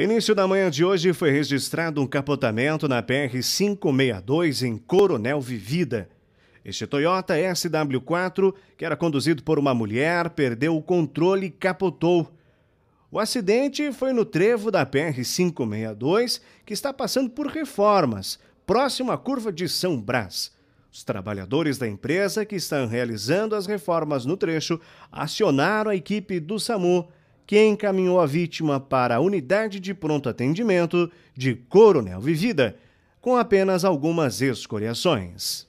Início da manhã de hoje foi registrado um capotamento na PR-562 em Coronel Vivida. Este Toyota SW4, que era conduzido por uma mulher, perdeu o controle e capotou. O acidente foi no trevo da PR-562, que está passando por reformas, próximo à curva de São Brás. Os trabalhadores da empresa que estão realizando as reformas no trecho acionaram a equipe do SAMU que encaminhou a vítima para a unidade de pronto atendimento de Coronel Vivida, com apenas algumas escoriações.